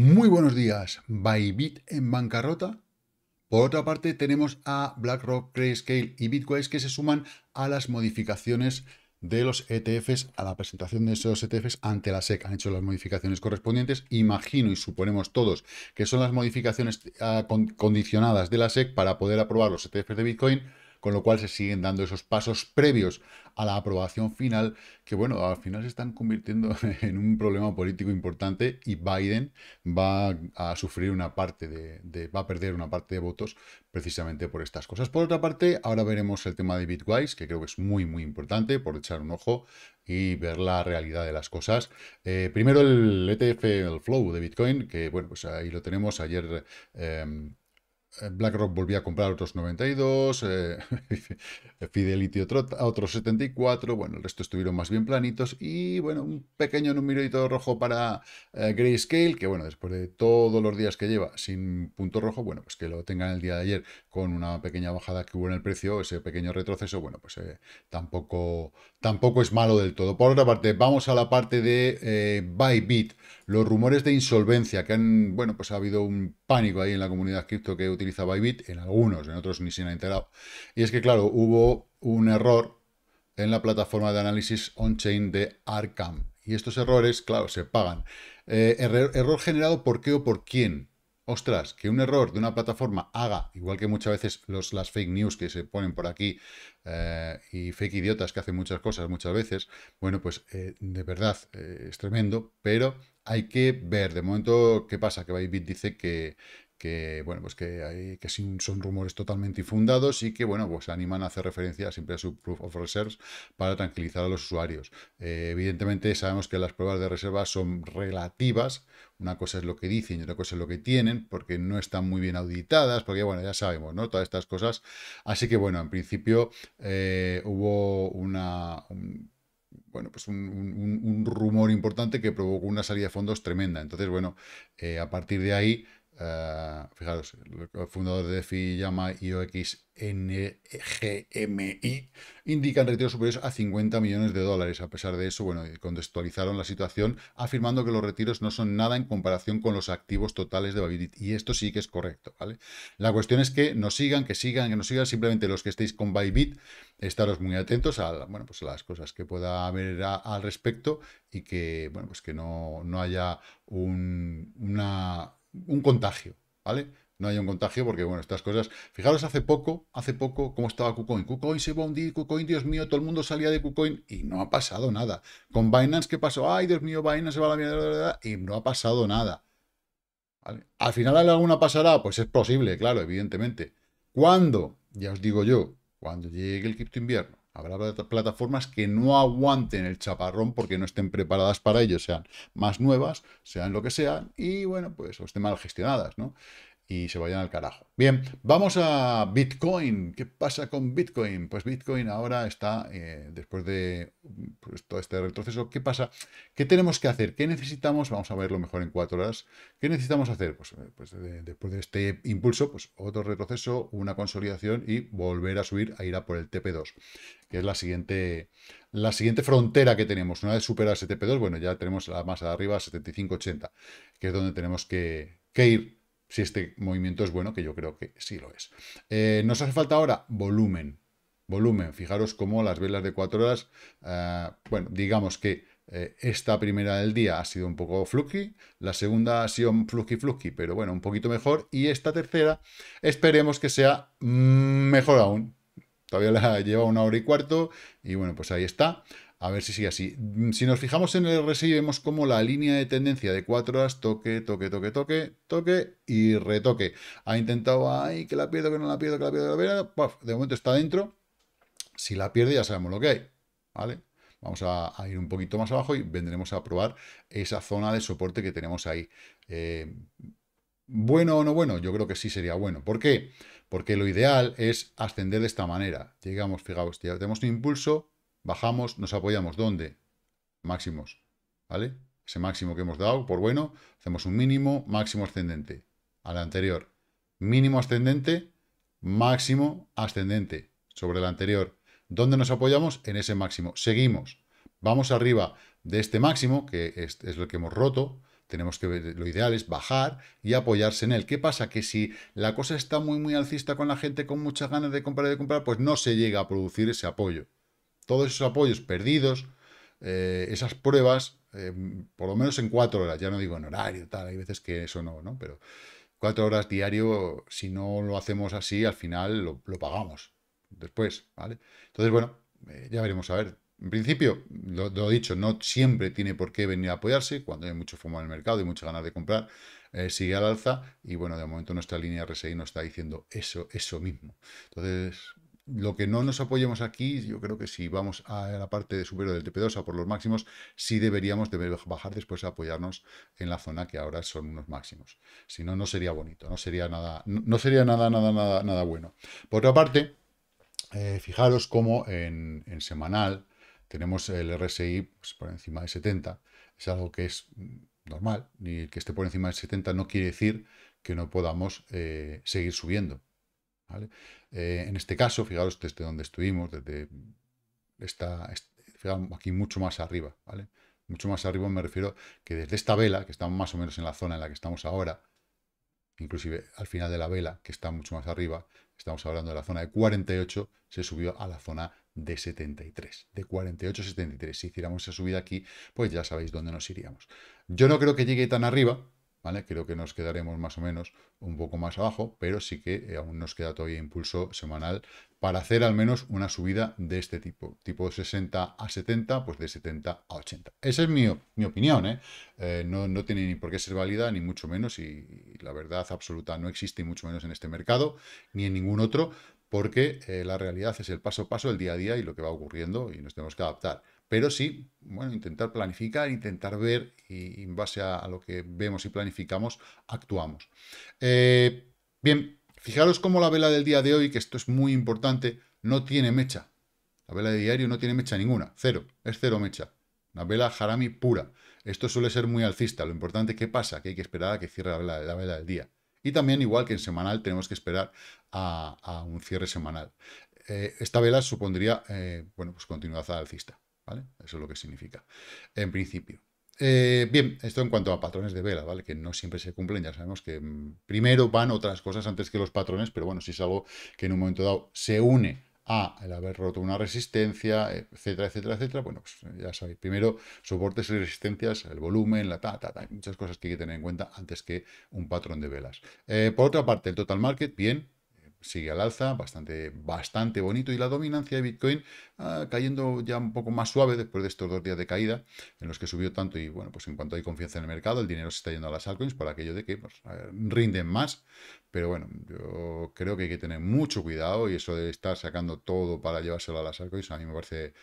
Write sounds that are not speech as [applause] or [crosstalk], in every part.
Muy buenos días, Bybit en bancarrota. Por otra parte, tenemos a BlackRock, Grayscale y Bitcoins que se suman a las modificaciones de los ETFs, a la presentación de esos ETFs ante la SEC. Han hecho las modificaciones correspondientes. Imagino y suponemos todos que son las modificaciones ah, condicionadas de la SEC para poder aprobar los ETFs de Bitcoin con lo cual se siguen dando esos pasos previos a la aprobación final, que bueno, al final se están convirtiendo [laughs] en un problema político importante y Biden va a sufrir una parte de, va a perder una parte de votos precisamente por estas cosas. Por otra parte, ahora veremos el tema de Bitwise, que creo que es muy, muy importante por echar un ojo y ver la realidad de las cosas. Eh, primero el ETF, el flow de Bitcoin, que bueno, pues ahí lo tenemos ayer. Em, eh, BlackRock volvió a comprar otros 92, eh, [laughs] Fidelity otros 74, bueno, el resto estuvieron más bien planitos y bueno, un pequeño numerito rojo para eh, Grayscale, que bueno, después de todos los días que lleva sin punto rojo, bueno, pues que lo tengan el día de ayer con una pequeña bajada que hubo en el precio, ese pequeño retroceso, bueno, pues tampoco, tampoco es malo del todo. Por otra parte, vamos a la parte de eh, Bybit. Los rumores de insolvencia que han, bueno, pues ha habido un pánico ahí en la comunidad cripto que utiliza Bybit, en algunos, en otros ni se han enterado. Y es que, claro, hubo un error en la plataforma de análisis on-chain de Arcam Y estos errores, claro, se pagan. Eh, error generado por qué o por quién ostras, que un error de una plataforma haga, igual que muchas veces los, las fake news que se ponen por aquí eh, y fake idiotas que hacen muchas cosas muchas veces, bueno, pues eh, de verdad eh, es tremendo, pero hay que ver, de momento, ¿qué pasa? Que Bybit dice que, que bueno, pues que, son rumores totalmente infundados y que bueno, pues animan a hacer referencia siempre a su proof of reserves para tranquilizar a los usuarios. Eh, evidentemente sabemos que las pruebas de reserva son relativas, una cosa es lo que dicen y otra cosa es lo que tienen, porque no están muy bien auditadas, porque bueno, ya sabemos, ¿no? Todas estas cosas. Así que bueno, en principio eh, hubo una... Un, bueno, pues un, rumor importante que provocó una salida de fondos tremenda. Entonces, bueno, eh, a partir de ahí, eh, fijaros, el fundador de DeFi llama IOXNGMI, indican retiros superiores a 50 millones de dólares. A pesar de eso, bueno, contextualizaron la situación afirmando que los retiros no son nada en comparación con los activos totales de Bybit. Y esto sí que es correcto, ¿vale? La cuestión es que nos sigan, que sigan, que nos sigan. Simplemente los que estéis con Bybit, estaros muy atentos a, bueno, pues las cosas que pueda haber al respecto y que, bueno, pues que no, no haya un, una un contagio, ¿vale? No hay un contagio porque, bueno, estas cosas... Fijaros, hace poco, hace poco, cómo estaba KuCoin. KuCoin se va a hundir, KuCoin, Dios mío, todo el mundo salía de KuCoin y no ha pasado nada. Con Binance, ¿qué pasó? Ay, Dios mío, Binance se va a la mierda, y no ha pasado nada. ¿Al final alguna pasará? Pues es posible, claro, evidentemente. ¿Cuándo? Ya os digo yo, cuando llegue el cripto invierno. Habrá plataformas que no aguanten el chaparrón porque no estén preparadas para ello, sean más nuevas, sean lo que sean, y bueno, pues o estén mal gestionadas, ¿no? y se vayan al carajo. Bien, vamos a Bitcoin. ¿Qué pasa con Bitcoin? Pues Bitcoin ahora está, eh, después de pues, todo este retroceso, ¿qué pasa? ¿Qué tenemos que hacer? ¿Qué necesitamos? Vamos a verlo mejor en cuatro horas. ¿Qué necesitamos hacer? Pues, eh, pues eh, después de este impulso, pues otro retroceso, una consolidación y volver a subir a ir a por el TP2, que es la siguiente, la siguiente frontera que tenemos. Una vez superado ese TP2, bueno, ya tenemos la masa de arriba, 75-80, que es donde tenemos que ir si este movimiento es bueno, que yo creo que sí lo es. Eh, nos hace falta ahora volumen. Volumen, fijaros cómo las velas de 4 horas, eh, bueno, digamos que eh, esta primera del día ha sido un poco fluky, la segunda ha sido fluky fluky, pero bueno, un poquito mejor, y esta tercera esperemos que sea mm, mejor aún. Todavía la lleva una hora y cuarto, y bueno, pues ahí está. A ver si sigue así. Mm, si nos fijamos en el RSI, vemos como la línea de tendencia de 4 horas toque, toque, toque, toque, toque y retoque. Ha intentado, ay, que la pierdo, que no la pierdo, que la pierdo, la de momento está dentro. Si la pierde, ya sabemos lo que hay. ¿Vale? Vamos a, ir un poquito más abajo y vendremos a probar esa zona de soporte que tenemos ahí. Eh, ¿Bueno o no bueno? Yo creo que sí sería bueno. ¿Por qué? Porque lo ideal es ascender de esta manera. Llegamos, fijaos, ya tenemos un impulso, bajamos, nos apoyamos. ¿Dónde? Máximos, ¿vale? Ese máximo que hemos dado, por pues bueno, hacemos un mínimo, máximo ascendente. a la anterior, mínimo ascendente, máximo ascendente sobre la anterior. ¿Dónde nos apoyamos? En ese máximo. Seguimos. Vamos arriba de este máximo, que es, lo que hemos roto, tenemos que ver, lo ideal es bajar y apoyarse en él. ¿Qué pasa? Que si la cosa está muy, muy alcista con la gente, con muchas ganas de comprar y de comprar, pues no se llega a producir ese apoyo todos esos apoyos perdidos, eh, esas pruebas, eh, por lo menos en cuatro horas, ya no digo en horario, tal, hay veces que eso no, ¿no? Pero cuatro horas diario, si no lo hacemos así, al final lo, pagamos después, ¿vale? Entonces, bueno, eh, ya veremos, a ver. En principio, lo, he dicho, no siempre tiene por qué venir a apoyarse, cuando hay mucho fumo en el mercado y muchas ganas de comprar, sigue al alza y bueno, de momento nuestra línea RSI no está diciendo eso, eso mismo. Entonces, lo que no nos apoyemos aquí, yo creo que si vamos a la parte de superior del TP2 a por los máximos, sí deberíamos bajar después a apoyarnos en la zona que ahora son unos máximos. Si no, no sería bonito, no sería nada, no sería nada, nada, nada, bueno. Por otra parte, eh, fijaros cómo en, semanal tenemos el RSI pues, por encima de 70. Es algo que es normal, y que esté por encima de 70 no quiere decir que no podamos eh, seguir subiendo. Eh, en este caso, fijaros desde donde estuvimos, desde esta, aquí mucho más arriba, ¿vale? Mucho más arriba me refiero que desde esta vela, que está más o menos en la zona en la que estamos ahora, inclusive al final de la vela, que está mucho más arriba, estamos hablando de la zona de 48, se subió a la zona de 73, de 48 a 73. Si hiciéramos esa subida aquí, pues ya sabéis dónde nos iríamos. Yo no creo que llegue tan arriba, Creo que nos quedaremos más o menos un poco más abajo, pero sí que eh, aún nos queda todavía impulso semanal para hacer al menos una subida de este tipo, tipo 60 a 70, pues de 70 a 80. Esa es mi, mi opinión, ¿eh? Eh, no, tiene ni por qué ser válida, ni mucho menos, y, la verdad absoluta no existe, mucho menos en este mercado, ni en ningún otro, porque la realidad es el paso a paso, el día a día y lo que va ocurriendo, y nos tenemos que adaptar. Pero sí, bueno, intentar planificar, intentar ver y, en base a, lo que vemos y planificamos, actuamos. Eh, bien, fijaros cómo la vela del día de hoy, que esto es muy importante, no tiene mecha. La vela de diario no tiene mecha ninguna, cero, es cero mecha. Una vela harami pura. Esto suele ser muy alcista. Lo importante es que pasa, que hay que esperar a que cierre la vela, del día. Y también, igual que en semanal, tenemos que esperar a, un cierre semanal. Eh, esta vela supondría, eh, bueno, pues continuidad alcista. Eso es lo que significa, en principio. Eh, bien, esto en cuanto a patrones de vela, ¿vale? Que no siempre se cumplen, ya sabemos que mm, primero van otras cosas antes que los patrones, pero bueno, si es algo que en un momento dado se une a el haber roto una resistencia, etcétera, etcétera, etcétera, bueno, pues eh, ya sabéis, primero soportes y resistencias, el volumen, la ta, ta, ta, hay muchas cosas que hay que tener en cuenta antes que un patrón de velas. Eh, por otra parte, el total market, bien, sigue al alza, bastante, bastante bonito, y la dominancia de Bitcoin ah, cayendo ya un poco más suave después de estos dos días de caída, en los que subió tanto, y bueno, pues en cuanto hay confianza en el mercado, el dinero se está yendo a las altcoins por aquello de que pues, eh, rinden más, pero bueno, yo creo que hay que tener mucho cuidado, y eso de estar sacando todo para llevárselo a las altcoins, a mí me parece...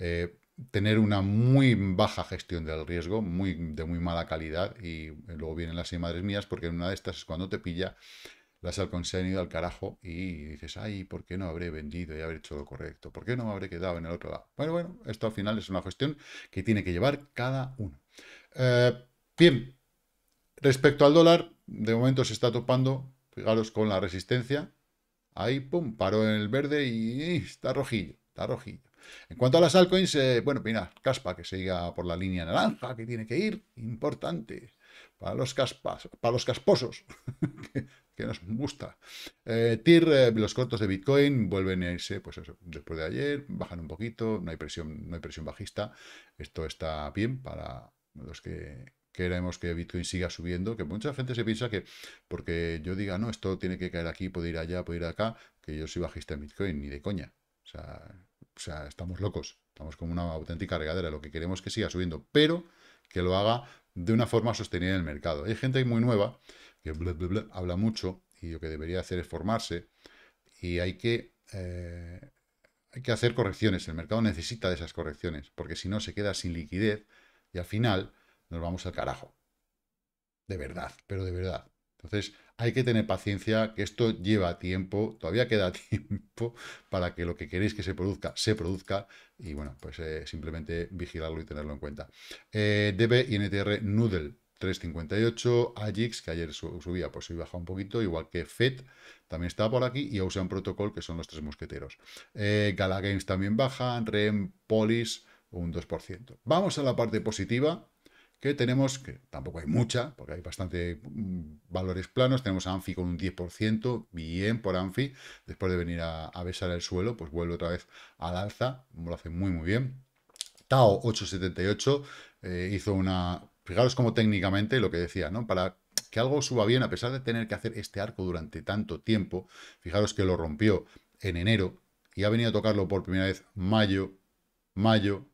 Eh, tener una muy baja gestión del riesgo, muy, de muy mala calidad, y eh, luego vienen las y madres mías, porque en una de estas es cuando te pilla las altcoins se han ido al carajo y dices, ay, ¿por qué no habré vendido y habré hecho lo correcto? ¿Por qué no me habré quedado en el otro lado? Bueno, bueno, esto al final es una cuestión que tiene que llevar cada uno. Eh, bien, respecto al dólar, de momento se está topando, fijaros, con la resistencia. Ahí, pum, paró en el verde y, está rojillo, está rojillo. En cuanto a las altcoins, eh, bueno, mira, caspa que siga por la línea naranja, que tiene que ir, importante para los, caspas, para los casposos, [laughs] que, nos gusta. Eh, TIR, eh, los cortos de Bitcoin vuelven a irse, pues después de ayer, bajan un poquito, no hay presión, no hay presión bajista. Esto está bien para los que queremos que Bitcoin siga subiendo, que mucha gente se piensa que porque yo diga, no, esto tiene que caer aquí, puede ir allá, puede ir acá, que yo soy bajista en Bitcoin, ni de coña. O sea, o sea, estamos locos, estamos como una auténtica regadera, lo que queremos es que siga subiendo, pero que lo haga de una forma sostenida en el mercado. Hay gente muy nueva que habla mucho y lo que debería hacer es formarse y hay que, eh, hay que hacer correcciones. El mercado necesita de esas correcciones porque si no se queda sin liquidez y al final nos vamos al carajo. De verdad, pero de verdad. Entonces, hay que tener paciencia, que esto lleva tiempo, todavía queda [laughs] tiempo para que lo que queréis que se produzca, se produzca, y bueno, pues eh, simplemente vigilarlo y tenerlo en cuenta. Eh, DB INTR Noodle 358, Agix, que ayer subía, pues hoy baja un poquito, igual que FED, también está por aquí, y un Protocol, que son los tres mosqueteros. Eh, Gala Games también baja, REM, Polis, un 2%. Vamos a la parte positiva, que tenemos, que tampoco hay mucha, porque hay bastante mm, valores planos, tenemos a Anfi con un 10%, bien por Anfi, después de venir a, besar el suelo, pues vuelve otra vez al alza, lo hace muy muy bien. Tao 878 eh, hizo una... Fijaros como técnicamente lo que decía, ¿no? Para que algo suba bien, a pesar de tener que hacer este arco durante tanto tiempo, fijaros que lo rompió en enero y ha venido a tocarlo por primera vez mayo, mayo,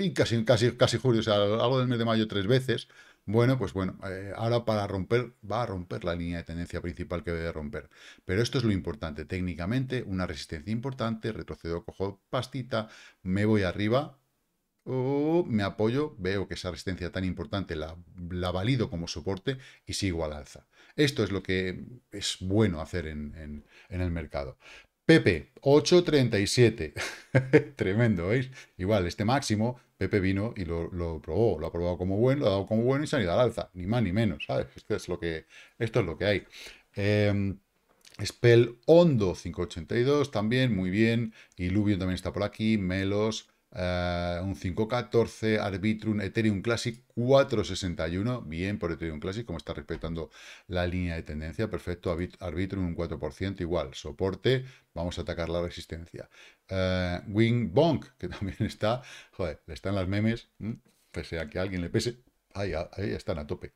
y casi, casi, casi julio, o sea, algo del mes de mayo tres veces. Bueno, pues bueno, eh, ahora para romper, va a romper la línea de tendencia principal que debe romper. Pero esto es lo importante, técnicamente una resistencia importante, retrocedo, cojo pastita, me voy arriba, o me apoyo, veo que esa resistencia tan importante la, la valido como soporte y sigo al alza. Esto es lo que es bueno hacer en, en el mercado. Pepe, 8.37. [laughs] Tremendo, ¿veis? Igual, este máximo, Pepe vino y lo, probó. Lo ha probado como bueno, lo ha dado como bueno y se ha ido al alza. Ni más ni menos, ¿sabes? [laughs] Esto es lo que, esto es lo que hay. Em, Spell Hondo 582 también, muy bien. Lubio también está por aquí. Melos, eh, un 514, Arbitrum, Ethereum Classic 461, bien por Ethereum Classic, como está respetando la línea de tendencia, perfecto, Arbitrum un 4%, igual, soporte, vamos a atacar la resistencia. Eh, Wing Bonk, que [laughs] también está, joder, le están las memes, pese a que a alguien le pese, ahí, ahí están a tope.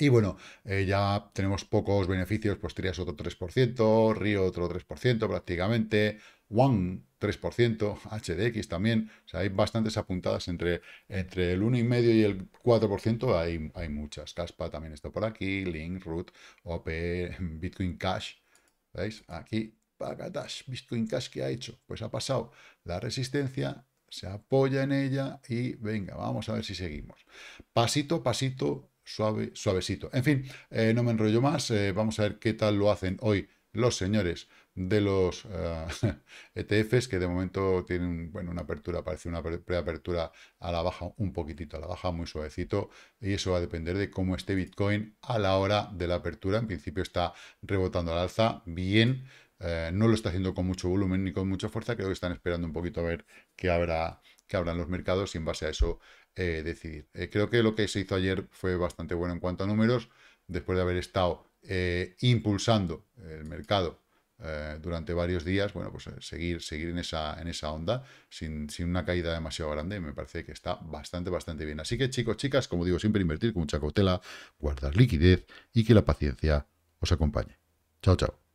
Y bueno, eh, ya tenemos pocos beneficios, pues Trias otro 3%, Río otro 3% prácticamente, One 3%, HDX también, o sea, hay bastantes apuntadas entre, entre el 1,5 y el 4%, hay, hay muchas, Caspa también está por aquí, Link, Root, OP, Bitcoin Cash, ¿veis? Aquí, Pagatash, Bitcoin Cash, ¿qué ha hecho? Pues ha pasado la resistencia, se apoya en ella y venga, vamos a ver si seguimos. Pasito, pasito, suave, suavecito. En fin, eh, no me enrollo más, eh, vamos a ver qué tal lo hacen hoy los señores de los ETFs eh, [laughs] e que de momento tienen bueno, una apertura, parece una preapertura a la baja, un poquitito a la baja, muy suavecito, y eso va a depender de cómo esté Bitcoin a la hora de la apertura. En principio está rebotando al alza, bien, no lo está haciendo con mucho volumen ni con mucha fuerza, creo que están esperando un poquito a ver qué habrá que abran los mercados y en base a eso eh, decidir. Eh, creo que lo que se hizo ayer fue bastante bueno en cuanto a números, después de haber estado eh, impulsando el mercado durante varios días, bueno, pues seguir, seguir en, esa, en esa onda sin, sin, una caída demasiado grande, me parece que está bastante, bastante bien. Así que chicos, chicas, como digo, siempre invertir con mucha cautela, guardar liquidez y que la paciencia os acompañe. Chao, chao.